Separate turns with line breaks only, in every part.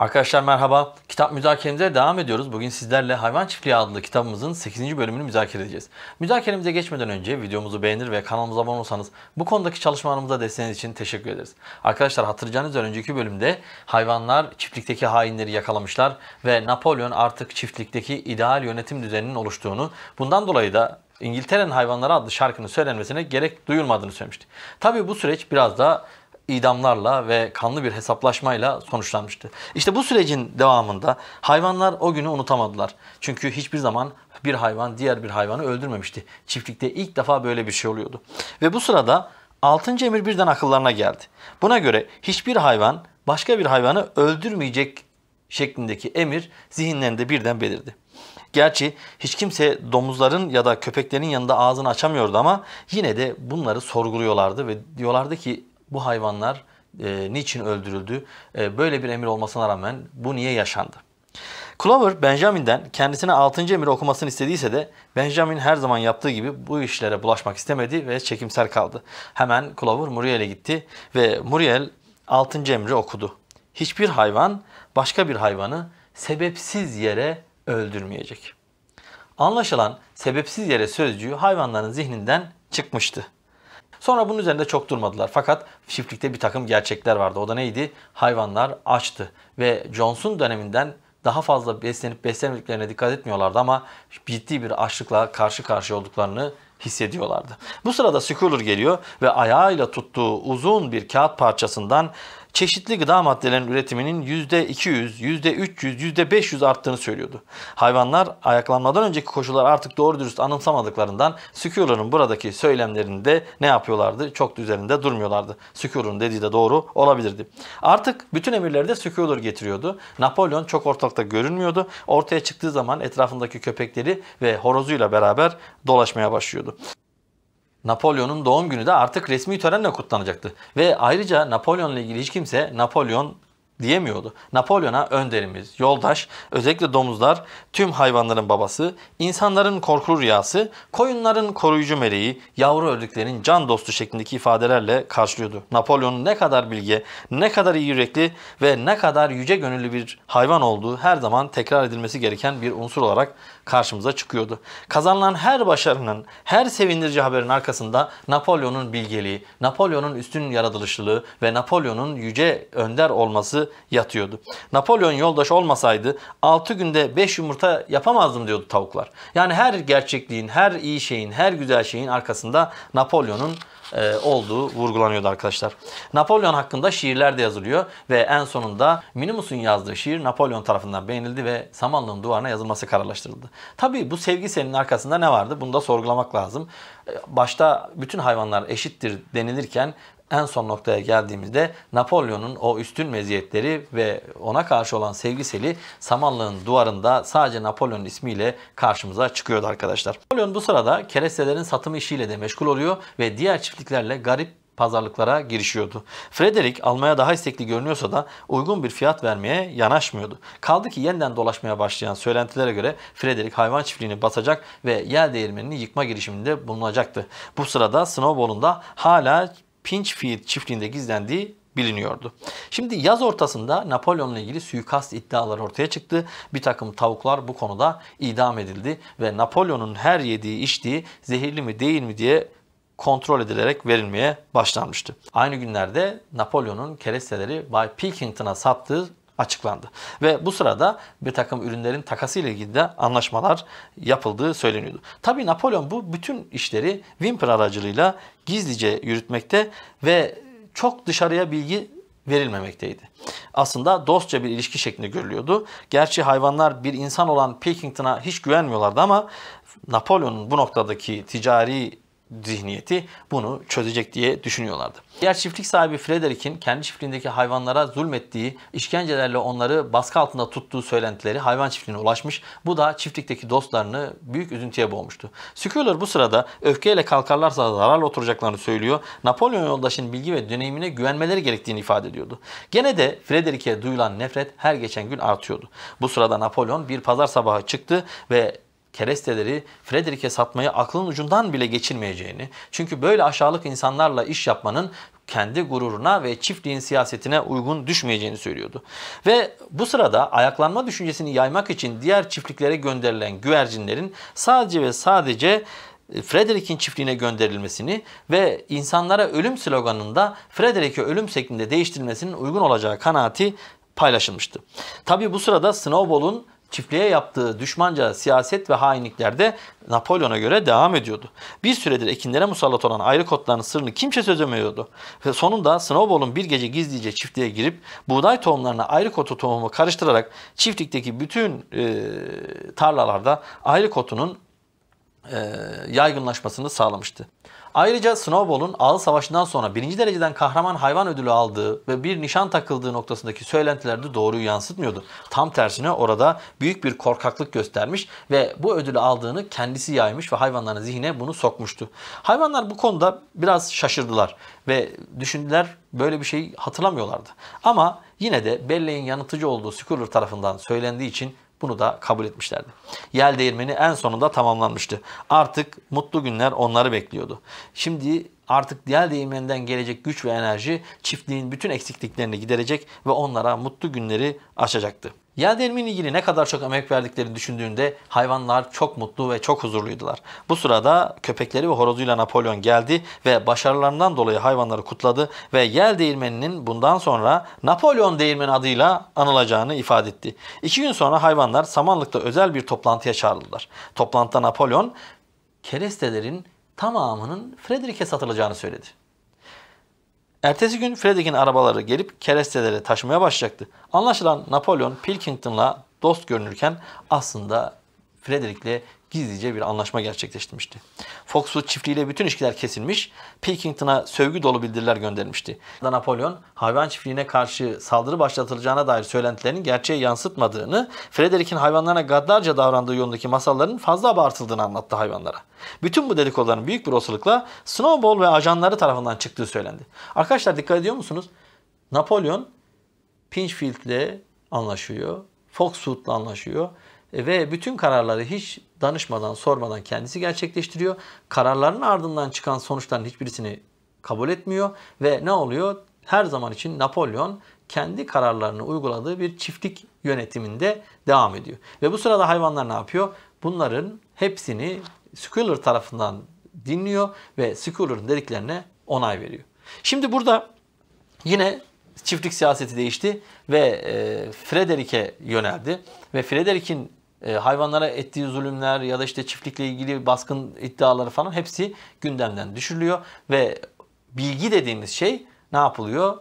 Arkadaşlar merhaba. Kitap müzakeremize devam ediyoruz. Bugün sizlerle Hayvan Çiftliği adlı kitabımızın 8. bölümünü müzakere edeceğiz. Müzakeremize geçmeden önce videomuzu beğenir ve kanalımıza abone olsanız bu konudaki çalışmalarımıza desteğiniz için teşekkür ederiz. Arkadaşlar hatırlayacağınız üzere önceki bölümde hayvanlar çiftlikteki hainleri yakalamışlar ve Napolyon artık çiftlikteki ideal yönetim düzeninin oluştuğunu, bundan dolayı da İngiltere'nin Hayvanları adlı şarkının söylenmesine gerek duyulmadığını söylemişti. Tabii bu süreç biraz da idamlarla ve kanlı bir hesaplaşmayla sonuçlanmıştı. İşte bu sürecin devamında hayvanlar o günü unutamadılar. Çünkü hiçbir zaman bir hayvan diğer bir hayvanı öldürmemişti. Çiftlikte ilk defa böyle bir şey oluyordu. Ve bu sırada 6. emir birden akıllarına geldi. Buna göre hiçbir hayvan başka bir hayvanı öldürmeyecek şeklindeki emir zihinlerinde birden belirdi. Gerçi hiç kimse domuzların ya da köpeklerin yanında ağzını açamıyordu ama yine de bunları sorguluyorlardı ve diyorlardı ki bu hayvanlar e, niçin öldürüldü? E, böyle bir emir olmasına rağmen bu niye yaşandı? Clover Benjamin'den kendisine 6. emir okumasını istediyse de Benjamin her zaman yaptığı gibi bu işlere bulaşmak istemedi ve çekimser kaldı. Hemen Clover Muriel'e gitti ve Muriel 6. emri okudu. Hiçbir hayvan başka bir hayvanı sebepsiz yere öldürmeyecek. Anlaşılan sebepsiz yere sözcüğü hayvanların zihninden çıkmıştı. Sonra bunun üzerinde çok durmadılar. Fakat çiftlikte bir takım gerçekler vardı. O da neydi? Hayvanlar açtı ve Johnson döneminden daha fazla beslenip beslenmediklerine dikkat etmiyorlardı ama ciddi bir açlıkla karşı karşıya olduklarını hissediyorlardı. Bu sırada Schuler geliyor ve ayağıyla tuttuğu uzun bir kağıt parçasından çeşitli gıda maddelerinin üretiminin %200, %300, %500 arttığını söylüyordu. Hayvanlar ayaklanmadan önceki koşullar artık doğru dürüst anımsamadıklarından sükyoların buradaki söylemlerinde ne yapıyorlardı? Çok da üzerinde durmuyorlardı. Securer'ın dediği de doğru olabilirdi. Artık bütün emirleri de sükyolar getiriyordu. Napolyon çok ortalıkta görünmüyordu. Ortaya çıktığı zaman etrafındaki köpekleri ve horozuyla beraber dolaşmaya başlıyordu. Napolyon'un doğum günü de artık resmi törenle kutlanacaktı. Ve ayrıca Napolyon'la ilgili hiç kimse Napolyon diyemiyordu. Napolyon'a önderimiz, yoldaş, özellikle domuzlar, tüm hayvanların babası, insanların korkulu rüyası, koyunların koruyucu meleği, yavru ördüklerin can dostu şeklindeki ifadelerle karşılıyordu. Napolyon ne kadar bilge, ne kadar iyi yürekli ve ne kadar yüce gönüllü bir hayvan olduğu her zaman tekrar edilmesi gereken bir unsur olarak karşımıza çıkıyordu. Kazanılan her başarının, her sevindirici haberin arkasında Napolyon'un bilgeliği, Napolyon'un üstün yaratılışlılığı ve Napolyon'un yüce önder olması yatıyordu. Napolyon yoldaş olmasaydı 6 günde 5 yumurta yapamazdım diyordu tavuklar. Yani her gerçekliğin, her iyi şeyin, her güzel şeyin arkasında Napolyon'un e, olduğu vurgulanıyordu arkadaşlar. Napolyon hakkında şiirler de yazılıyor ve en sonunda Minimus'un yazdığı şiir Napolyon tarafından beğenildi ve Samanlı'nın duvarına yazılması kararlaştırıldı. Tabii bu sevgi senin arkasında ne vardı? Bunu da sorgulamak lazım. E, başta bütün hayvanlar eşittir denilirken en son noktaya geldiğimizde Napolyon'un o üstün meziyetleri ve ona karşı olan sevgiseli samanlığın duvarında sadece Napolyon ismiyle karşımıza çıkıyordu arkadaşlar. Napolyon bu sırada kerestelerin satımı işiyle de meşgul oluyor ve diğer çiftliklerle garip pazarlıklara girişiyordu. Frederick almaya daha istekli görünüyorsa da uygun bir fiyat vermeye yanaşmıyordu. Kaldı ki yeniden dolaşmaya başlayan söylentilere göre Frederick hayvan çiftliğini basacak ve yel değirmenini yıkma girişiminde bulunacaktı. Bu sırada Snowball'un da hala Pinchfield çiftliğinde gizlendiği biliniyordu. Şimdi yaz ortasında Napolyon'la ilgili suikast iddiaları ortaya çıktı. Bir takım tavuklar bu konuda idam edildi ve Napolyon'un her yediği içtiği zehirli mi değil mi diye kontrol edilerek verilmeye başlanmıştı. Aynı günlerde Napolyon'un keresteleri Bay Pilkington'a sattığı açıklandı. Ve bu sırada bir takım ürünlerin takası ile ilgili de anlaşmalar yapıldığı söyleniyordu. Tabii Napolyon bu bütün işleri Wimper aracılığıyla gizlice yürütmekte ve çok dışarıya bilgi verilmemekteydi. Aslında dostça bir ilişki şeklinde görülüyordu. Gerçi hayvanlar bir insan olan Pilkington'a hiç güvenmiyorlardı ama Napolyon'un bu noktadaki ticari zihniyeti bunu çözecek diye düşünüyorlardı. Diğer çiftlik sahibi Frederick'in kendi çiftliğindeki hayvanlara zulmettiği, işkencelerle onları baskı altında tuttuğu söylentileri hayvan çiftliğine ulaşmış. Bu da çiftlikteki dostlarını büyük üzüntüye boğmuştu. Süküler bu sırada öfkeyle kalkarlarsa zararlı oturacaklarını söylüyor. Napolyon yoldaşın bilgi ve deneyimine güvenmeleri gerektiğini ifade ediyordu. Gene de Frederick'e duyulan nefret her geçen gün artıyordu. Bu sırada Napolyon bir pazar sabahı çıktı ve keresteleri Frederick'e satmayı aklın ucundan bile geçirmeyeceğini, çünkü böyle aşağılık insanlarla iş yapmanın kendi gururuna ve çiftliğin siyasetine uygun düşmeyeceğini söylüyordu. Ve bu sırada ayaklanma düşüncesini yaymak için diğer çiftliklere gönderilen güvercinlerin sadece ve sadece e, Frederick'in çiftliğine gönderilmesini ve insanlara ölüm sloganında Frederick'e ölüm şeklinde değiştirilmesinin uygun olacağı kanaati paylaşılmıştı. Tabi bu sırada Snowball'un çiftliğe yaptığı düşmanca siyaset ve hainliklerde Napolyon'a göre devam ediyordu. Bir süredir ekinlere musallat olan ayrı kotların sırrını kimse çözemiyordu. Ve sonunda Snowball'un bir gece gizlice çiftliğe girip buğday tohumlarına ayrı kotu tohumu karıştırarak çiftlikteki bütün e, tarlalarda ayrı kotunun e, yaygınlaşmasını sağlamıştı. Ayrıca Snowball'un Ağıl Savaşı'ndan sonra birinci dereceden kahraman hayvan ödülü aldığı ve bir nişan takıldığı noktasındaki söylentiler de doğruyu yansıtmıyordu. Tam tersine orada büyük bir korkaklık göstermiş ve bu ödülü aldığını kendisi yaymış ve hayvanların zihine bunu sokmuştu. Hayvanlar bu konuda biraz şaşırdılar ve düşündüler böyle bir şey hatırlamıyorlardı. Ama yine de belleğin yanıtıcı olduğu Schuller tarafından söylendiği için bunu da kabul etmişlerdi. Yel değirmeni en sonunda tamamlanmıştı. Artık mutlu günler onları bekliyordu. Şimdi Artık diğer değirmeninden gelecek güç ve enerji çiftliğin bütün eksikliklerini giderecek ve onlara mutlu günleri açacaktı. Yel devrimiyle ilgili ne kadar çok emek verdiklerini düşündüğünde hayvanlar çok mutlu ve çok huzurluydular. Bu sırada köpekleri ve horozuyla Napolyon geldi ve başarılarından dolayı hayvanları kutladı ve yel değirmeninin bundan sonra Napolyon değirmeni adıyla anılacağını ifade etti. İki gün sonra hayvanlar Samanlık'ta özel bir toplantıya çağrıldılar. Toplantıda Napolyon kerestelerin tamamının Frederick'e satılacağını söyledi. Ertesi gün Frederick'in arabaları gelip keresteleri taşımaya başlayacaktı. Anlaşılan Napolyon Pilkington'la dost görünürken aslında Frederick'le gizlice bir anlaşma gerçekleştirmişti. Foxwood çiftliğiyle bütün ilişkiler kesilmiş, Pilkington'a sövgü dolu bildiriler göndermişti. Napolyon, hayvan çiftliğine karşı saldırı başlatılacağına dair söylentilerin gerçeğe yansıtmadığını, Frederick'in hayvanlarına gaddarca davrandığı yolundaki masalların fazla abartıldığını anlattı hayvanlara. Bütün bu dedikoduların büyük bir olasılıkla Snowball ve ajanları tarafından çıktığı söylendi. Arkadaşlar dikkat ediyor musunuz? Napolyon Pinchfield ile anlaşıyor, Foxwood ile anlaşıyor e, ve bütün kararları hiç danışmadan, sormadan kendisi gerçekleştiriyor. Kararların ardından çıkan sonuçların hiçbirisini kabul etmiyor ve ne oluyor? Her zaman için Napolyon kendi kararlarını uyguladığı bir çiftlik yönetiminde devam ediyor. Ve bu sırada hayvanlar ne yapıyor? Bunların hepsini Schuyler tarafından dinliyor ve Schuyler'ın dediklerine onay veriyor. Şimdi burada yine çiftlik siyaseti değişti ve e, Frederik'e yöneldi. Ve Frederick'in e, hayvanlara ettiği zulümler ya da işte çiftlikle ilgili baskın iddiaları falan hepsi gündemden düşürülüyor ve bilgi dediğimiz şey ne yapılıyor?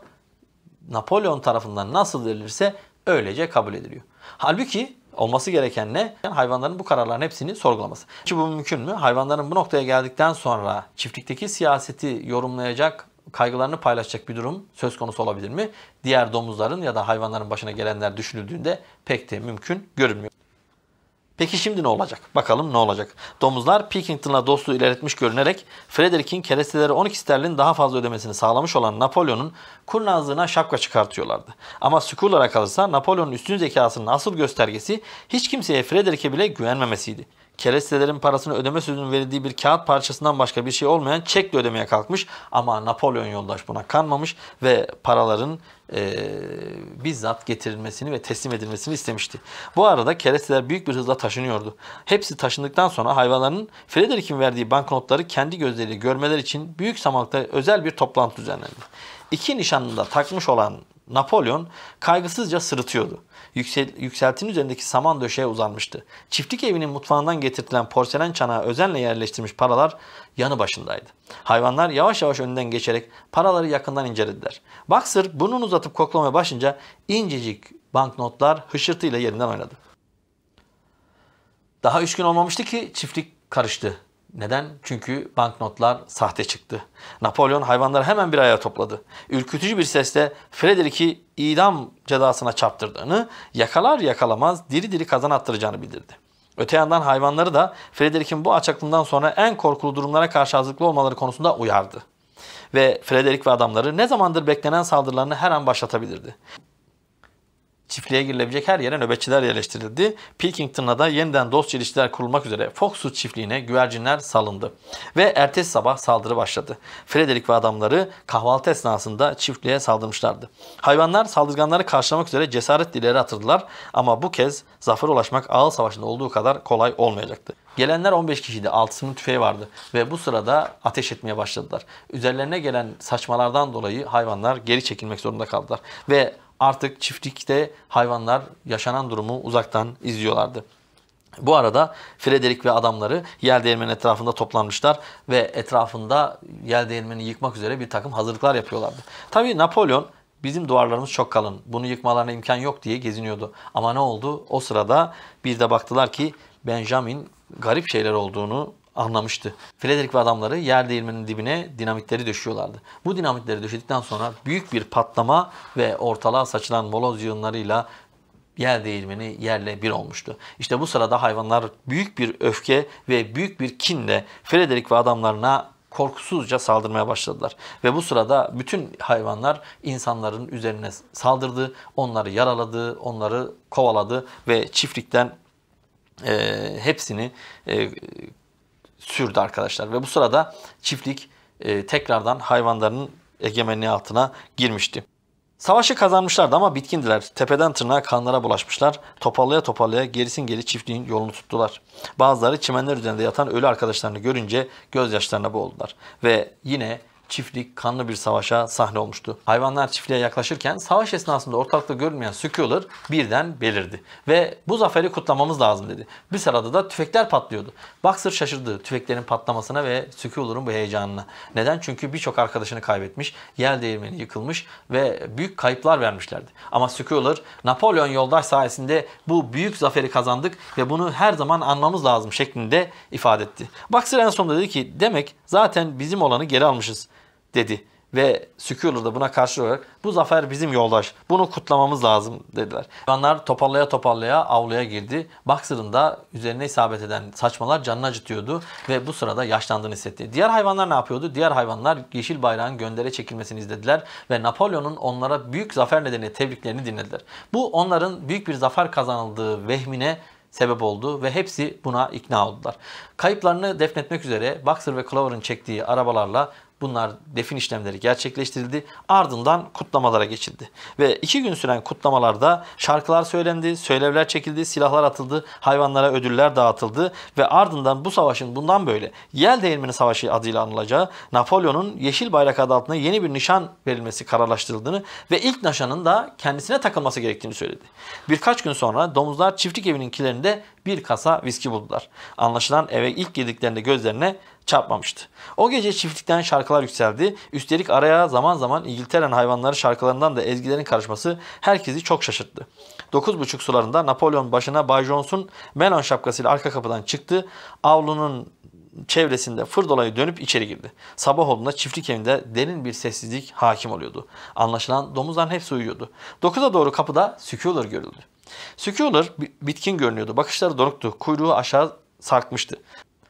Napolyon tarafından nasıl verilirse öylece kabul ediliyor. Halbuki olması gereken ne? hayvanların bu kararların hepsini sorgulaması. Ki bu mümkün mü? Hayvanların bu noktaya geldikten sonra çiftlikteki siyaseti yorumlayacak kaygılarını paylaşacak bir durum söz konusu olabilir mi? Diğer domuzların ya da hayvanların başına gelenler düşünüldüğünde pek de mümkün görünmüyor. Peki şimdi ne olacak? Bakalım ne olacak? Domuzlar Pilkington'la dostluğu ilerletmiş görünerek Frederick'in keresteleri 12 sterlin daha fazla ödemesini sağlamış olan Napolyon'un kurnazlığına şapka çıkartıyorlardı. Ama Skuller'a kalırsa Napolyon'un üstün zekasının asıl göstergesi hiç kimseye Frederick'e bile güvenmemesiydi kerestelerin parasını ödeme sözünün verildiği bir kağıt parçasından başka bir şey olmayan çekle ödemeye kalkmış. Ama Napolyon yoldaş buna kanmamış ve paraların e, bizzat getirilmesini ve teslim edilmesini istemişti. Bu arada keresteler büyük bir hızla taşınıyordu. Hepsi taşındıktan sonra hayvanların Frederick'in verdiği banknotları kendi gözleriyle görmeleri için büyük samanlıkta özel bir toplantı düzenlendi. İki nişanını takmış olan Napolyon kaygısızca sırıtıyordu yüksel, yükseltinin üzerindeki saman döşeye uzanmıştı. Çiftlik evinin mutfağından getirtilen porselen çanağa özenle yerleştirmiş paralar yanı başındaydı. Hayvanlar yavaş yavaş önünden geçerek paraları yakından incelediler. Baksır burnunu uzatıp koklamaya başınca incecik banknotlar hışırtıyla yerinden oynadı. Daha üç gün olmamıştı ki çiftlik karıştı. Neden? Çünkü banknotlar sahte çıktı. Napolyon hayvanları hemen bir araya topladı. Ürkütücü bir sesle Frederick'i idam cezasına çarptırdığını, yakalar yakalamaz diri diri kazan attıracağını bildirdi. Öte yandan hayvanları da Frederick'in bu açıklığından sonra en korkulu durumlara karşı hazırlıklı olmaları konusunda uyardı. Ve Frederick ve adamları ne zamandır beklenen saldırılarını her an başlatabilirdi çiftliğe girilebilecek her yere nöbetçiler yerleştirildi. Pilkington'a da yeniden dostça ilişkiler kurulmak üzere Foxwood çiftliğine güvercinler salındı. Ve ertesi sabah saldırı başladı. Frederick ve adamları kahvaltı esnasında çiftliğe saldırmışlardı. Hayvanlar saldırganları karşılamak üzere cesaret dileri atırdılar ama bu kez zafer ulaşmak ağıl savaşında olduğu kadar kolay olmayacaktı. Gelenler 15 kişiydi. 6'sının tüfeği vardı. Ve bu sırada ateş etmeye başladılar. Üzerlerine gelen saçmalardan dolayı hayvanlar geri çekilmek zorunda kaldılar. Ve artık çiftlikte hayvanlar yaşanan durumu uzaktan izliyorlardı. Bu arada Frederick ve adamları yel değirmenin etrafında toplanmışlar ve etrafında yel değirmeni yıkmak üzere bir takım hazırlıklar yapıyorlardı. Tabii Napolyon bizim duvarlarımız çok kalın bunu yıkmalarına imkan yok diye geziniyordu. Ama ne oldu? O sırada bir de baktılar ki Benjamin garip şeyler olduğunu anlamıştı. Frederick ve adamları yer değirmenin dibine dinamitleri döşüyorlardı. Bu dinamitleri döşedikten sonra büyük bir patlama ve ortalığa saçılan moloz yığınlarıyla yer değirmeni yerle bir olmuştu. İşte bu sırada hayvanlar büyük bir öfke ve büyük bir kinle Frederick ve adamlarına korkusuzca saldırmaya başladılar. Ve bu sırada bütün hayvanlar insanların üzerine saldırdı, onları yaraladı, onları kovaladı ve çiftlikten e, hepsini e, sürdü arkadaşlar. Ve bu sırada çiftlik e, tekrardan hayvanların egemenliği altına girmişti. Savaşı kazanmışlardı ama bitkindiler. Tepeden tırnağa kanlara bulaşmışlar. Toparlaya toparlaya gerisin geri çiftliğin yolunu tuttular. Bazıları çimenler üzerinde yatan ölü arkadaşlarını görünce gözyaşlarına boğuldular. Ve yine çiftlik kanlı bir savaşa sahne olmuştu. Hayvanlar çiftliğe yaklaşırken savaş esnasında ortalıkta görünmeyen Sükyolar birden belirdi. Ve bu zaferi kutlamamız lazım dedi. Bir sırada da tüfekler patlıyordu. Boxer şaşırdı tüfeklerin patlamasına ve Sükyolar'ın bu heyecanına. Neden? Çünkü birçok arkadaşını kaybetmiş, yer değirmeni yıkılmış ve büyük kayıplar vermişlerdi. Ama Sükyolar Napolyon yoldaş sayesinde bu büyük zaferi kazandık ve bunu her zaman anmamız lazım şeklinde ifade etti. Boxer en sonunda dedi ki demek zaten bizim olanı geri almışız dedi. Ve Sükûler da buna karşı olarak bu zafer bizim yoldaş. Bunu kutlamamız lazım dediler. Onlar toparlaya toparlaya avluya girdi. Baksır'ın da üzerine isabet eden saçmalar canını acıtıyordu ve bu sırada yaşlandığını hissetti. Diğer hayvanlar ne yapıyordu? Diğer hayvanlar yeşil bayrağın göndere çekilmesini izlediler ve Napolyon'un onlara büyük zafer nedeniyle tebriklerini dinlediler. Bu onların büyük bir zafer kazanıldığı vehmine sebep oldu ve hepsi buna ikna oldular. Kayıplarını defnetmek üzere Baksır ve Clover'ın çektiği arabalarla Bunlar defin işlemleri gerçekleştirildi. Ardından kutlamalara geçildi. Ve iki gün süren kutlamalarda şarkılar söylendi, söylevler çekildi, silahlar atıldı, hayvanlara ödüller dağıtıldı ve ardından bu savaşın bundan böyle Yel Değirmeni Savaşı adıyla anılacağı Napolyon'un Yeşil Bayrak adı altında yeni bir nişan verilmesi kararlaştırıldığını ve ilk nişanın da kendisine takılması gerektiğini söyledi. Birkaç gün sonra domuzlar çiftlik evinin kilerinde bir kasa viski buldular. Anlaşılan eve ilk girdiklerinde gözlerine çarpmamıştı. O gece çiftlikten şarkılar yükseldi. Üstelik araya zaman zaman İngiltere'nin hayvanları şarkılarından da ezgilerin karışması herkesi çok şaşırttı. 9.30 sularında Napolyon başına Bay Jones'un melon şapkasıyla arka kapıdan çıktı. Avlunun çevresinde fırdolayı dönüp içeri girdi. Sabah olduğunda çiftlik evinde derin bir sessizlik hakim oluyordu. Anlaşılan domuzların hepsi uyuyordu. 9'a doğru kapıda sükyolar görüldü. Sükyolar bitkin görünüyordu. Bakışları donuktu. Kuyruğu aşağı sarkmıştı.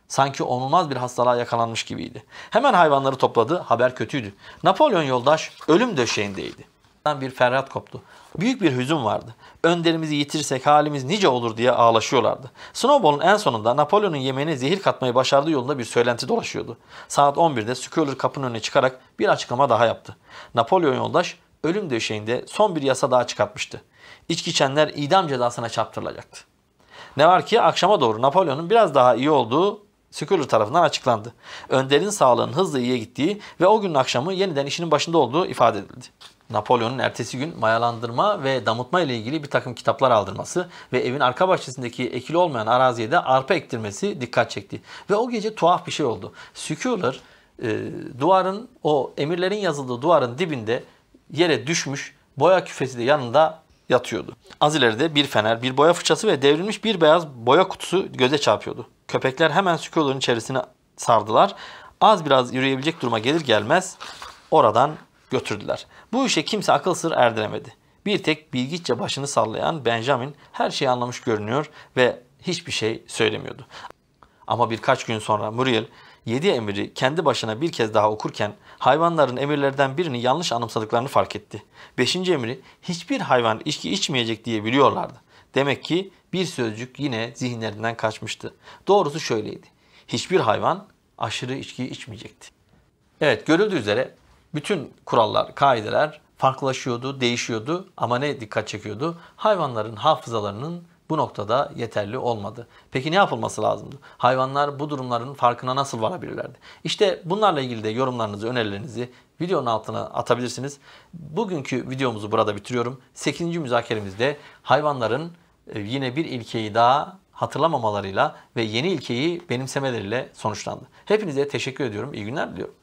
Sanki onulmaz bir hastalığa yakalanmış gibiydi. Hemen hayvanları topladı. Haber kötüydü. Napolyon yoldaş ölüm döşeğindeydi. Bir ferhat koptu. Büyük bir hüzün vardı. Önderimizi yitirsek halimiz nice olur diye ağlaşıyorlardı. Snowball'un en sonunda Napolyon'un yemeğine zehir katmayı başardığı yolunda bir söylenti dolaşıyordu. Saat 11'de Schuyler kapının önüne çıkarak bir açıklama daha yaptı. Napolyon yoldaş ölüm döşeğinde son bir yasa daha çıkartmıştı. İçki içenler idam cezasına çarptırılacaktı. Ne var ki akşama doğru Napolyon'un biraz daha iyi olduğu Schuyler tarafından açıklandı. Önder'in sağlığının hızla iyiye gittiği ve o günün akşamı yeniden işinin başında olduğu ifade edildi. Napolyon'un ertesi gün mayalandırma ve damıtma ile ilgili bir takım kitaplar aldırması ve evin arka bahçesindeki ekili olmayan araziye de arpa ektirmesi dikkat çekti. Ve o gece tuhaf bir şey oldu. Sükürler e, duvarın o emirlerin yazıldığı duvarın dibinde yere düşmüş boya küfesi de yanında yatıyordu. Az ileride bir fener, bir boya fırçası ve devrilmiş bir beyaz boya kutusu göze çarpıyordu. Köpekler hemen Sükyo'ların içerisine sardılar. Az biraz yürüyebilecek duruma gelir gelmez oradan götürdüler. Bu işe kimse akıl sır erdiremedi. Bir tek bilgiççe başını sallayan Benjamin her şeyi anlamış görünüyor ve hiçbir şey söylemiyordu. Ama birkaç gün sonra Muriel yedi emri kendi başına bir kez daha okurken hayvanların emirlerden birini yanlış anımsadıklarını fark etti. Beşinci emri hiçbir hayvan içki içmeyecek diye biliyorlardı. Demek ki bir sözcük yine zihinlerinden kaçmıştı. Doğrusu şöyleydi. Hiçbir hayvan aşırı içki içmeyecekti. Evet görüldüğü üzere bütün kurallar, kaideler farklılaşıyordu, değişiyordu ama ne dikkat çekiyordu? Hayvanların hafızalarının bu noktada yeterli olmadı. Peki ne yapılması lazımdı? Hayvanlar bu durumların farkına nasıl varabilirlerdi? İşte bunlarla ilgili de yorumlarınızı, önerilerinizi videonun altına atabilirsiniz. Bugünkü videomuzu burada bitiriyorum. 8. müzakeremizde hayvanların e, yine bir ilkeyi daha hatırlamamalarıyla ve yeni ilkeyi benimsemeleriyle sonuçlandı. Hepinize teşekkür ediyorum. İyi günler diliyorum.